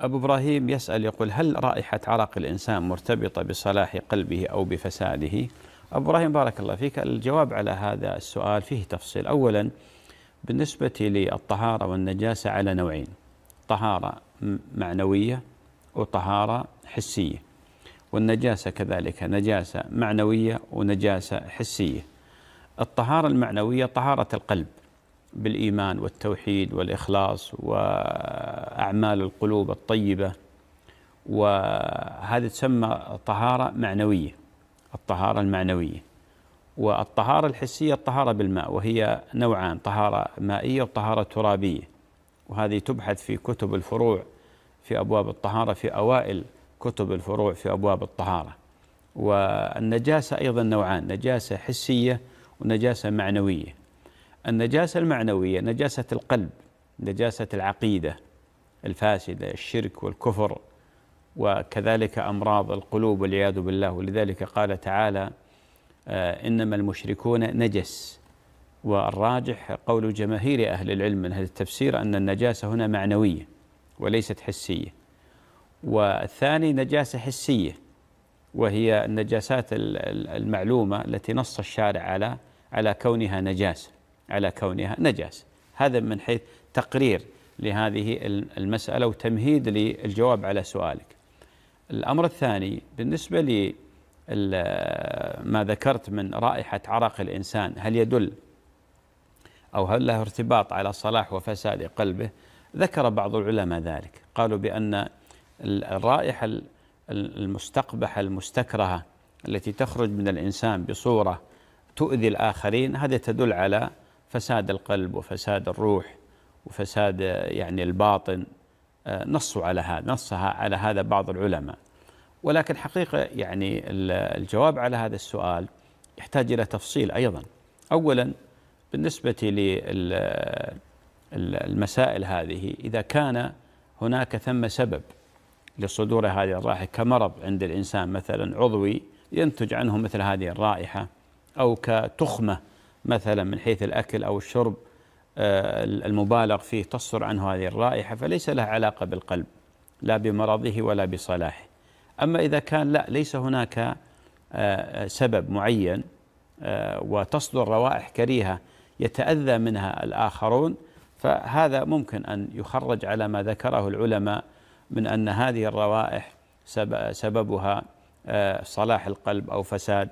أبو إبراهيم يسأل يقول هل رائحة عرق الإنسان مرتبطة بصلاح قلبه أو بفساده أبو إبراهيم بارك الله فيك الجواب على هذا السؤال فيه تفصيل أولا بالنسبة للطهارة والنجاسة على نوعين طهارة معنوية وطهارة حسية والنجاسة كذلك نجاسة معنوية ونجاسة حسية الطهارة المعنوية طهارة القلب بالايمان والتوحيد والاخلاص واعمال القلوب الطيبه وهذا تسمى طهاره معنويه الطهاره المعنويه والطهاره الحسيه الطهاره بالماء وهي نوعان طهاره مائيه وطهاره ترابيه وهذه تبحث في كتب الفروع في ابواب الطهاره في اوائل كتب الفروع في ابواب الطهاره والنجاسه ايضا نوعان نجاسه حسيه ونجاسه معنويه النجاسة المعنوية نجاسة القلب نجاسة العقيدة الفاسدة الشرك والكفر وكذلك أمراض القلوب والعياذ بالله ولذلك قال تعالى آه، إنما المشركون نجس والراجح قول جماهير أهل العلم من هذا التفسير أن النجاسة هنا معنوية وليست حسية والثاني نجاسة حسية وهي النجاسات المعلومة التي نص الشارع على على كونها نجاسة على كونها نجاسة هذا من حيث تقرير لهذه المسألة وتمهيد للجواب على سؤالك الأمر الثاني بالنسبة لما ما ذكرت من رائحة عرق الإنسان هل يدل أو هل له ارتباط على صلاح وفساد قلبه ذكر بعض العلماء ذلك قالوا بأن الرائحة المستقبحة المستكرهة التي تخرج من الإنسان بصورة تؤذي الآخرين هذا تدل على فساد القلب وفساد الروح وفساد يعني الباطن آه، نصوا على هذا نصها على هذا بعض العلماء ولكن حقيقة يعني الجواب على هذا السؤال يحتاج إلى تفصيل أيضا أولا بالنسبة للمسائل هذه إذا كان هناك ثم سبب لصدور هذه الرائحة كمرض عند الإنسان مثلا عضوي ينتج عنه مثل هذه الرائحة أو كتخمة مثلا من حيث الأكل أو الشرب آه، المبالغ فيه تصدر عنه هذه الرائحة فليس لها علاقة بالقلب لا بمرضه ولا بصلاحه أما إذا كان لا ليس هناك آه، سبب معين آه، وتصدر روائح كريهة يتأذى منها الآخرون فهذا ممكن أن يخرج على ما ذكره العلماء من أن هذه الروائح سببها صلاح القلب أو فساد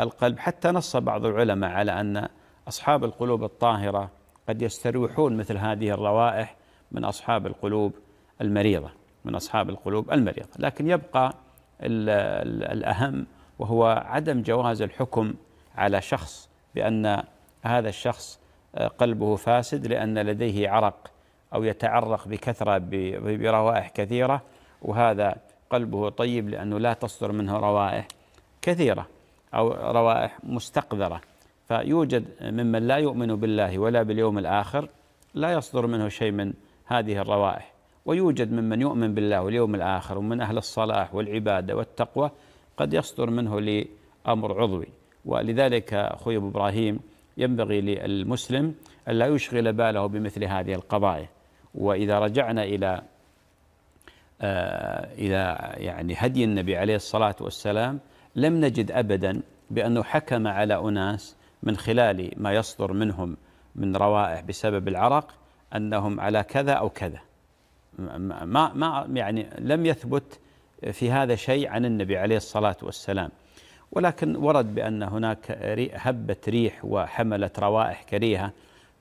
القلب حتى نص بعض العلماء على أن أصحاب القلوب الطاهرة قد يستروحون مثل هذه الروائح من أصحاب القلوب المريضة من أصحاب القلوب المريضة لكن يبقى الـ الـ الأهم وهو عدم جواز الحكم على شخص بأن هذا الشخص آه، قلبه فاسد لأن لديه عرق أو يتعرق بكثرة بروائح كثيرة وهذا قلبه طيب لأنه لا تصدر منه روائح كثيرة أو روائح مستقذرة فيوجد ممن لا يؤمن بالله ولا باليوم الآخر لا يصدر منه شيء من هذه الروائح ويوجد ممن يؤمن بالله واليوم الآخر ومن أهل الصلاح والعبادة والتقوى قد يصدر منه لأمر عضوي ولذلك أخوي أبو إبراهيم ينبغي للمسلم أن لا يشغل باله بمثل هذه القضايا وإذا رجعنا إلى آه، إلى يعني هدي النبي عليه الصلاة والسلام لم نجد ابدا بانه حكم على اناس من خلال ما يصدر منهم من روائح بسبب العرق انهم على كذا او كذا ما ما يعني لم يثبت في هذا شيء عن النبي عليه الصلاه والسلام ولكن ورد بان هناك هبت ريح وحملت روائح كريهه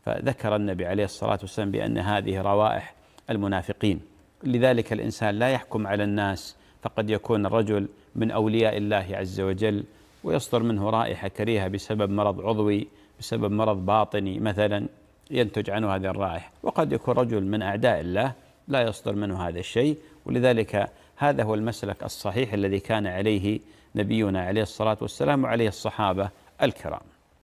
فذكر النبي عليه الصلاه والسلام بان هذه روائح المنافقين لذلك الانسان لا يحكم على الناس فقد يكون الرجل من أولياء الله عز وجل ويصدر منه رائحة كريهة بسبب مرض عضوي بسبب مرض باطني مثلا ينتج عنه هذه الرائحة وقد يكون رجل من أعداء الله لا يصدر منه هذا الشيء ولذلك هذا هو المسلك الصحيح الذي كان عليه نبينا عليه الصلاة والسلام وعليه الصحابة الكرام